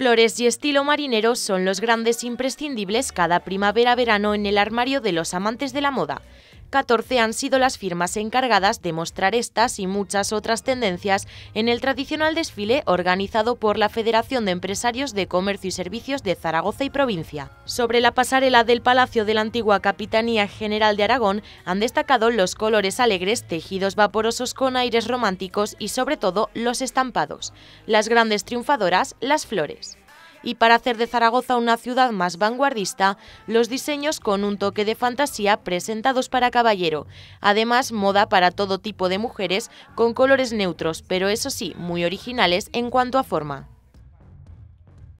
Flores y estilo marinero son los grandes imprescindibles cada primavera-verano en el armario de los amantes de la moda. 14 han sido las firmas encargadas de mostrar estas y muchas otras tendencias en el tradicional desfile organizado por la Federación de Empresarios de Comercio y Servicios de Zaragoza y Provincia. Sobre la pasarela del Palacio de la antigua Capitanía General de Aragón han destacado los colores alegres, tejidos vaporosos con aires románticos y sobre todo los estampados. Las grandes triunfadoras, las flores y para hacer de Zaragoza una ciudad más vanguardista, los diseños con un toque de fantasía presentados para caballero. Además, moda para todo tipo de mujeres con colores neutros, pero eso sí, muy originales en cuanto a forma.